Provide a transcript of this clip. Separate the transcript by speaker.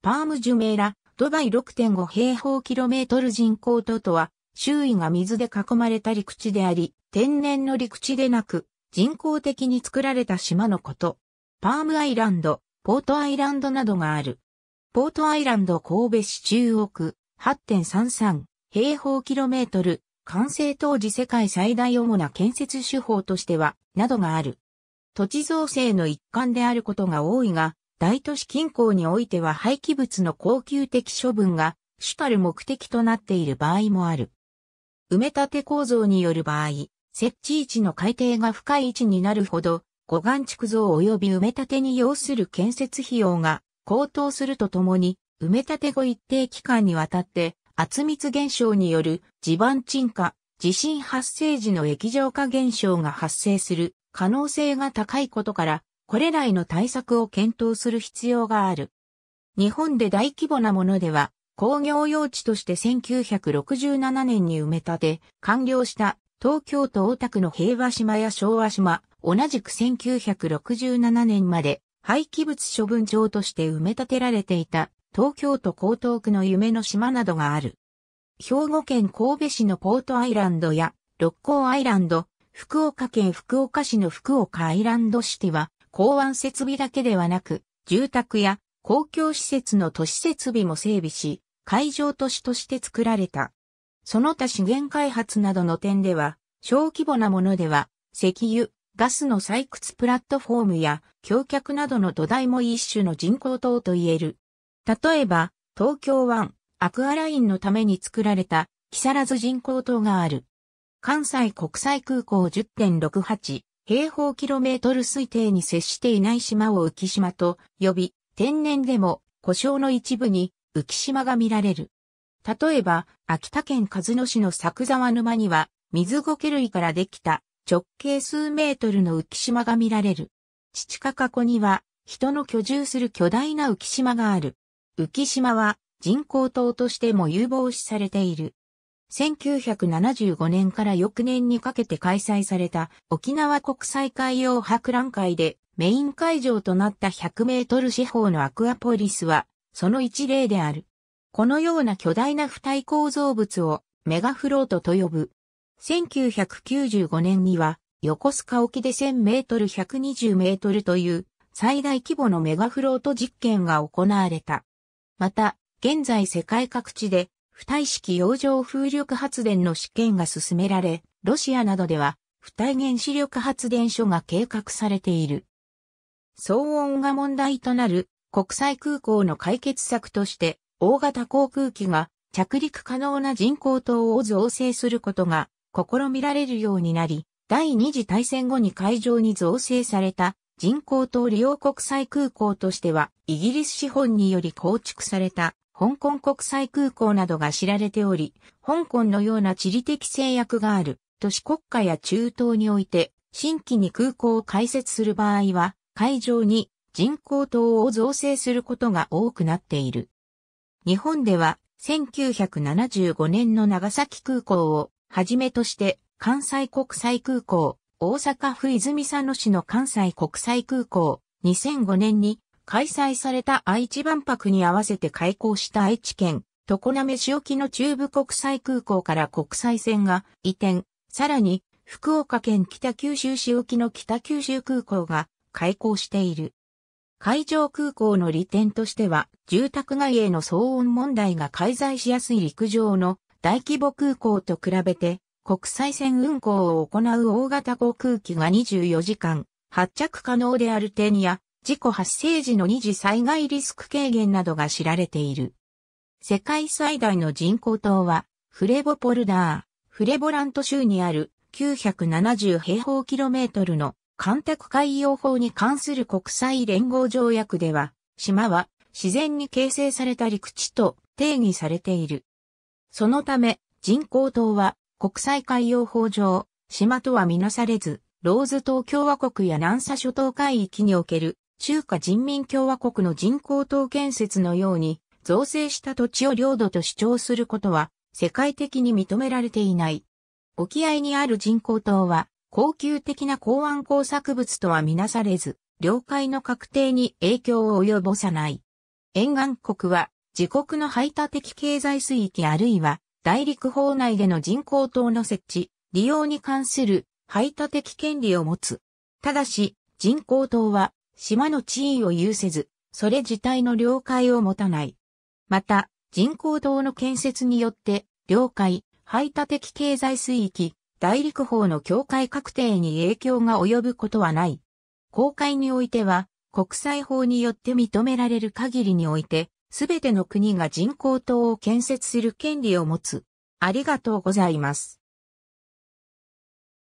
Speaker 1: パームジュメーラ、ドバイ6.5平方キロメートル人口都とは、周囲が水で囲まれた陸地であり、天然の陸地でなく、人工的に作られた島のこと。パームアイランド、ポートアイランドなどがある。ポートアイランド神戸市中央区、8.33平方キロメートル、完成当時世界最大主な建設手法としては、などがある。土地造成の一環であることが多いが、大都市近郊においては廃棄物の恒久的処分が主たる目的となっている場合もある。埋め立て構造による場合、設置位置の海底が深い位置になるほど、護岸築造及び埋め立てに要する建設費用が高騰するとともに、埋め立て後一定期間にわたって圧密現象による地盤沈下、地震発生時の液状化現象が発生する可能性が高いことから、これらへの対策を検討する必要がある。日本で大規模なものでは、工業用地として1967年に埋め立て、完了した東京都大田区の平和島や昭和島、同じく1967年まで廃棄物処分場として埋め立てられていた東京都江東区の夢の島などがある。兵庫県神戸市のポートアイランドや六甲アイランド、福岡県福岡市の福岡アイランドシティは港湾設備だけではなく、住宅や公共施設の都市設備も整備し、海上都市として作られた。その他資源開発などの点では、小規模なものでは、石油、ガスの採掘プラットフォームや、橋脚などの土台も一種の人工島と言える。例えば、東京湾、アクアラインのために作られた、木更津人工島がある。関西国際空港10.68、平方キロメートル推定に接していない島を浮島と呼び、天然でも故障の一部に浮島が見られる。例えば、秋田県鹿角市の作沢沼には、水苔類からできた直径数メートルの浮島が見られる。父か去には、人の居住する巨大な浮島がある。浮島は人工島としても有望視されている。1975年から翌年にかけて開催された沖縄国際海洋博覧会でメイン会場となった100メートル四方のアクアポリスはその一例である。このような巨大な付帯構造物をメガフロートと呼ぶ。1995年には横須賀沖で1000メートル120メートルという最大規模のメガフロート実験が行われた。また、現在世界各地で不体式洋上風力発電の試験が進められ、ロシアなどでは不体原子力発電所が計画されている。騒音が問題となる国際空港の解決策として大型航空機が着陸可能な人工島を造成することが試みられるようになり、第二次大戦後に会場に造成された人工島利用国際空港としてはイギリス資本により構築された香港国際空港などが知られており、香港のような地理的制約がある都市国家や中東において、新規に空港を開設する場合は、会場に人工島を造成することが多くなっている。日本では、1975年の長崎空港をはじめとして、関西国際空港、大阪府泉佐野市の関西国際空港、2005年に開催された愛知万博に合わせて開港した愛知県、常滑市沖の中部国際空港から国際線が移転、さらに福岡県北九州市沖の北九州空港が開港している。海上空港の利点としては、住宅街への騒音問題が介在しやすい陸上の大規模空港と比べて、国際線運航を行う大型航空機が24時間発着可能である点や、事故発生時の二次災害リスク軽減などが知られている。世界最大の人工島は、フレボポルダー、フレボラント州にある970平方キロメートルの干拓海洋法に関する国際連合条約では、島は自然に形成された陸地と定義されている。そのため、人工島は国際海洋法上、島とはみなされず、ローズ島共和国や南沙諸島海域における中華人民共和国の人工島建設のように造成した土地を領土と主張することは世界的に認められていない。沖合にある人工島は高級的な港湾工作物とはみなされず、領海の確定に影響を及ぼさない。沿岸国は自国の排他的経済水域あるいは大陸法内での人工島の設置、利用に関する排他的権利を持つ。ただし、人工島は島の地位を有せず、それ自体の領海を持たない。また、人工島の建設によって、領海、排他的経済水域、大陸法の境界確定に影響が及ぶことはない。公海においては、国際法によって認められる限りにおいて、すべての国が人工島を建設する権利を持つ。ありがとうございます。